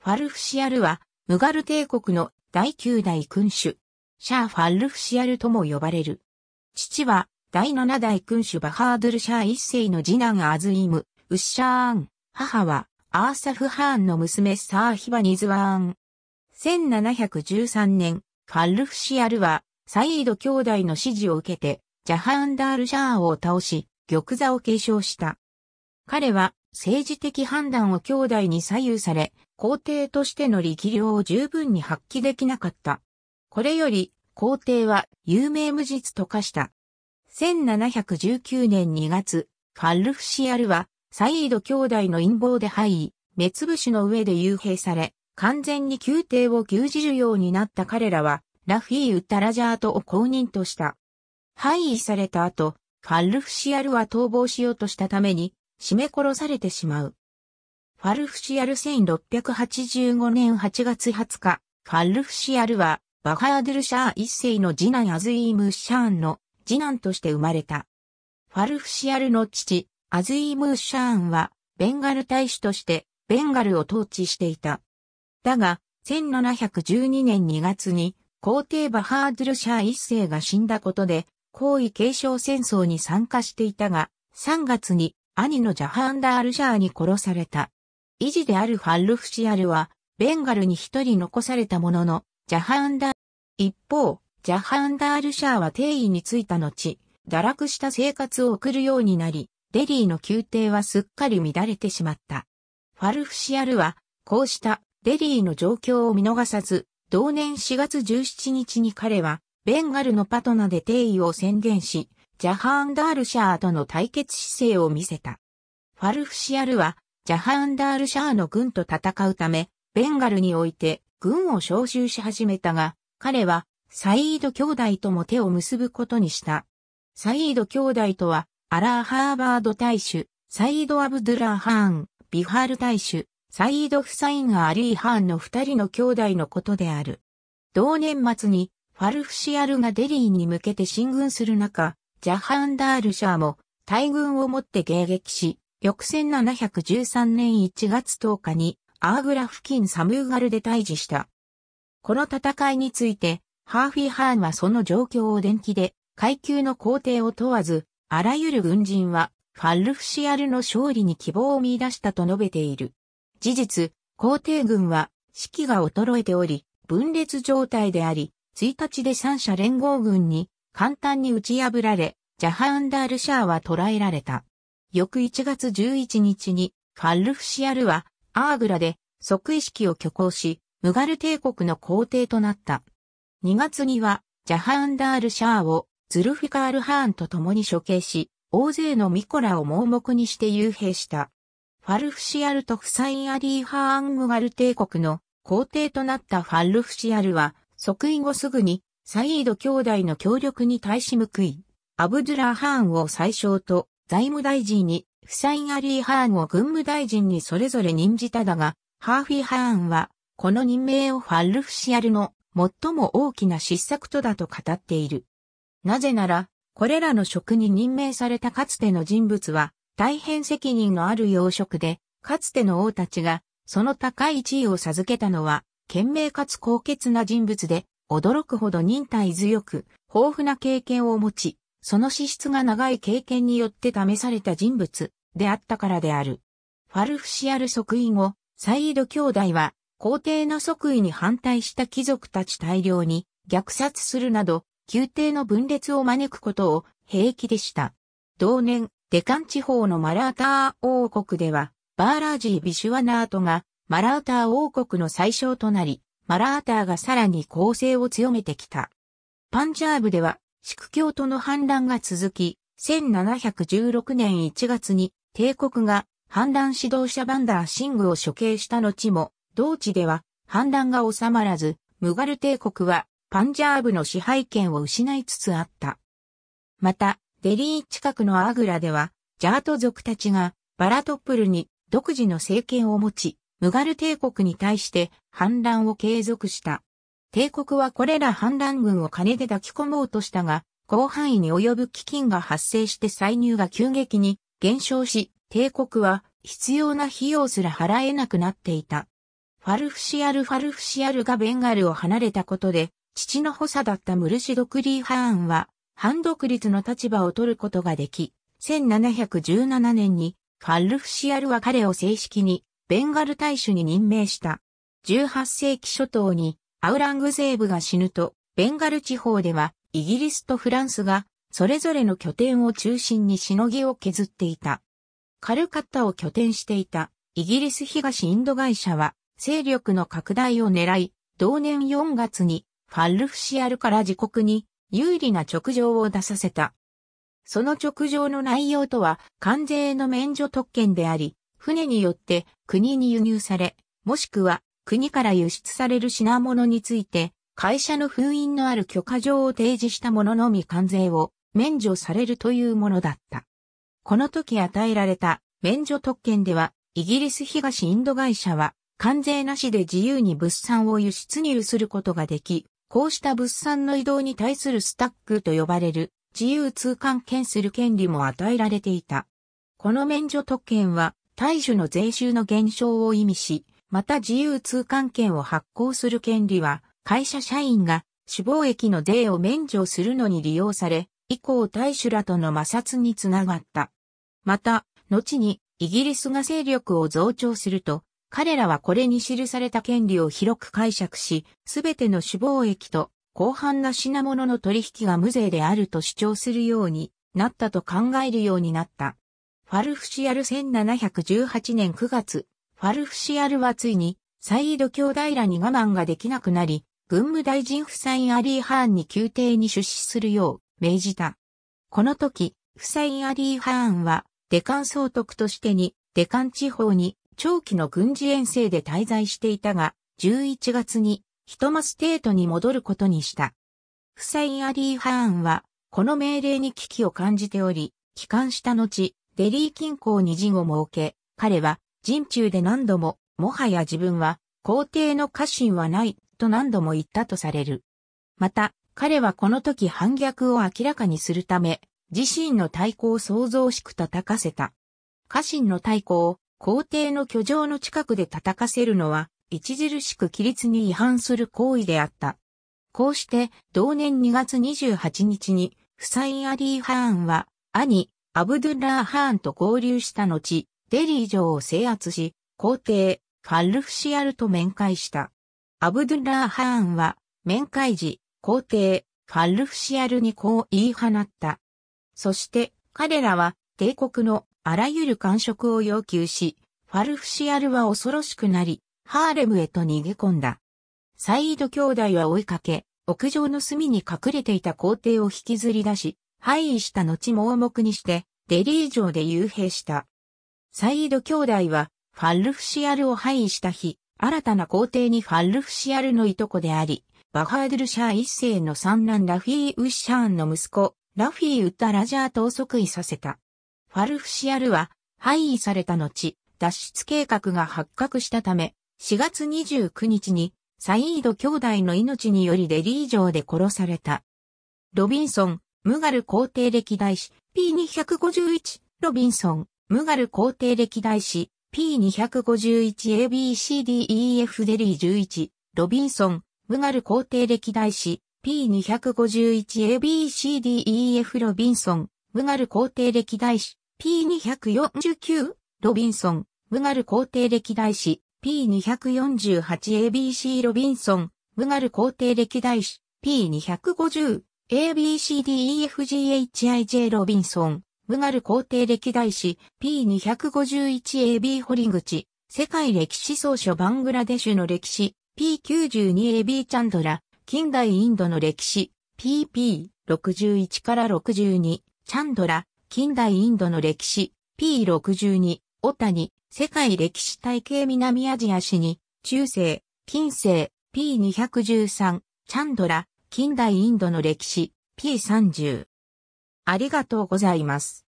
ファルフシアルは、ムガル帝国の第9代君主、シャー・ファルフシアルとも呼ばれる。父は、第7代君主バハードルシャー一世の次男アズイム、ウッシャーン。母は、アーサフ・ハーンの娘サーヒバニズワーン。1713年、ファルフシアルは、サイード兄弟の指示を受けて、ジャハンダール・シャーを倒し、玉座を継承した。彼は、政治的判断を兄弟に左右され、皇帝としての力量を十分に発揮できなかった。これより、皇帝は有名無実と化した。1719年2月、ファルフシアルは、サイード兄弟の陰謀で敗位、目つぶしの上で幽閉され、完全に宮廷を牛耳るようになった彼らは、ラフィー・ウッタラジャートを公認とした。敗位された後、ファルフシアルは逃亡しようとしたために、締め殺されてしまう。ファルフシアル1685年8月20日、ファルフシアルは、バハーデルシャー一世の次男アズイーム・シャーンの次男として生まれた。ファルフシアルの父、アズイーム・シャーンは、ベンガル大使として、ベンガルを統治していた。だが、1712年2月に、皇帝バハードゥルシャー一世が死んだことで、皇位継承戦争に参加していたが、3月に兄のジャハンダールシャーに殺された。維持であるファルフシアルは、ベンガルに一人残されたものの、ジャハンダー、一方、ジャハンダールシャーは定位についた後、堕落した生活を送るようになり、デリーの宮廷はすっかり乱れてしまった。ファルフシアルは、こうしたデリーの状況を見逃さず、同年4月17日に彼は、ベンガルのパトナで定位を宣言し、ジャハンダールシャーとの対決姿勢を見せた。ファルフシアルは、ジャハンダールシャーの軍と戦うため、ベンガルにおいて軍を招集し始めたが、彼はサイード兄弟とも手を結ぶことにした。サイード兄弟とは、アラー・ハーバード大主、サイード・アブドゥラー・ハーン、ビハール大主、サイード・フサイン・アリー・ハーンの二人の兄弟のことである。同年末に、ファルフシアルがデリーに向けて進軍する中、ジャハンダールシャーも大軍をもって迎撃し、翌1713年1月10日にアーグラ付近サムーガルで退治した。この戦いについて、ハーフィハーンはその状況を伝記で、階級の皇帝を問わず、あらゆる軍人は、ファルフシアルの勝利に希望を見出したと述べている。事実、皇帝軍は、士気が衰えており、分裂状態であり、1日で三者連合軍に簡単に打ち破られ、ジャハンダールシャーは捕らえられた。翌1月11日に、ファルフシアルは、アーグラで、即位式を挙行し、ムガル帝国の皇帝となった。2月には、ジャハンダール・シャーを、ズルフィカール・ハーンと共に処刑し、大勢のミコラを盲目にして幽閉した。ファルフシアルとフサイン・アリー・ハーン・ムガル帝国の皇帝となったファルフシアルは、即位後すぐに、サイード兄弟の協力に対し報い、アブドゥラハーンを最小と財務大臣に、フサイン・アリー・ハーンを軍務大臣にそれぞれ任じただが、ハーフィ・ー・ハーンは、この任命をファルフシアルの最も大きな失策とだと語っている。なぜなら、これらの職に任命されたかつての人物は、大変責任のある要職で、かつての王たちが、その高い地位を授けたのは、賢明かつ高潔な人物で、驚くほど忍耐強く、豊富な経験を持ち、その資質が長い経験によって試された人物であったからである。ファルフシアル即位後、サイード兄弟は皇帝の即位に反対した貴族たち大量に虐殺するなど、宮廷の分裂を招くことを平気でした。同年、デカン地方のマラーター王国では、バーラージー・ビシュワナートがマラーター王国の最小となり、マラーターがさらに攻勢を強めてきた。パンジャーブでは宿教徒の反乱が続き、1716年1月に帝国が反乱指導者バンダーシングを処刑した後も、同地では反乱が収まらず、ムガル帝国はパンジャーブの支配権を失いつつあった。また、デリー近くのアグラでは、ジャート族たちがバラトップルに独自の政権を持ち、ムガル帝国に対して反乱を継続した。帝国はこれら反乱軍を金で抱き込もうとしたが、広範囲に及ぶ基金が発生して歳入が急激に減少し、帝国は必要な費用すら払えなくなっていた。ファルフシアル・ファルフシアルがベンガルを離れたことで、父の補佐だったムルシド・クリーハーンは、反独立の立場を取ることができ、1717年に、ファルフシアルは彼を正式に、ベンガル大使に任命した。18世紀初頭に、アウラングゼーブが死ぬと、ベンガル地方では、イギリスとフランスが、それぞれの拠点を中心にしのぎを削っていた。カルカッタを拠点していた、イギリス東インド会社は、勢力の拡大を狙い、同年4月に、ファルフシアルから自国に、有利な直上を出させた。その直上の内容とは、関税の免除特権であり、船によって国に輸入され、もしくは国から輸出される品物について、会社の封印のある許可状を提示したもののみ関税を免除されるというものだった。この時与えられた免除特権では、イギリス東インド会社は、関税なしで自由に物産を輸出入することができ、こうした物産の移動に対するスタックと呼ばれる自由通関権する権利も与えられていた。この免除特権は、対処の税収の減少を意味し、また自由通関券を発行する権利は、会社社員が死亡益の税を免除するのに利用され、以降大使らとの摩擦につながった。また、後にイギリスが勢力を増長すると、彼らはこれに記された権利を広く解釈し、すべての死亡益と広範な品物の取引が無税であると主張するようになったと考えるようになった。ファルフシアル1718年9月、ファルフシアルはついに、サイード兄弟らに我慢ができなくなり、軍務大臣フサイン・アリー・ハーンに宮廷に出資するよう命じた。この時、フサイン・アリー・ハーンは、デカン総督としてに、デカン地方に長期の軍事遠征で滞在していたが、11月に、ヒトマステートに戻ることにした。フサイン・アリー・ハーンは、この命令に危機を感じており、帰還した後、デリー近郊に陣を設け、彼は人中で何度も、もはや自分は、皇帝の家臣はない、と何度も言ったとされる。また、彼はこの時反逆を明らかにするため、自身の太鼓を創造しく叩かせた。家臣の太鼓を皇帝の居城の近くで叩かせるのは、著しく規律に違反する行為であった。こうして、同年2月28日に、フサイン・アリー・ハーンは、兄、アブドゥッラー・ハーンと合流した後、デリー城を制圧し、皇帝、ファルフシアルと面会した。アブドゥラー・ハーンは、面会時、皇帝、ファルフシアルにこう言い放った。そして彼らは帝国のあらゆる感触を要求し、ファルフシアルは恐ろしくなり、ハーレムへと逃げ込んだ。サイード兄弟は追いかけ、屋上の隅に隠れていた皇帝を引きずり出し、廃位した後盲目にして、デリー城で幽閉した。サイード兄弟は、ファルフシアルを廃位した日、新たな皇帝にファルフシアルのいとこであり、バハードルシャー一世の三男ラフィー・ウッシャーンの息子、ラフィー・ウッタ・ラジャーとを即位させた。ファルフシアルは、廃位された後、脱出計画が発覚したため、4月29日に、サイード兄弟の命によりデリー城で殺された。ロビンソン、ムガル皇帝歴代史 P251、ロビンソン。ムガル皇帝歴代史 P251ABCDEF デリー11、ロビンソン、ムガル皇帝歴代史 P251ABCDEF ロビンソン、ムガル皇帝歴代史 P249、ロビンソン、ムガル皇帝歴代史 P248ABC ロビンソン、ムガル皇帝歴代史 P250、ABCDEFGHIJ ロビンソン。ムガル皇帝歴代史 P251AB 堀口、世界歴史総書バングラデシュの歴史 P92AB チャンドラ、近代インドの歴史 PP61 から62、チャンドラ、近代インドの歴史 P62、オタニ、世界歴史体系南アジア史に、中世、近世 P213、チャンドラ、近代インドの歴史 P30。ありがとうございます。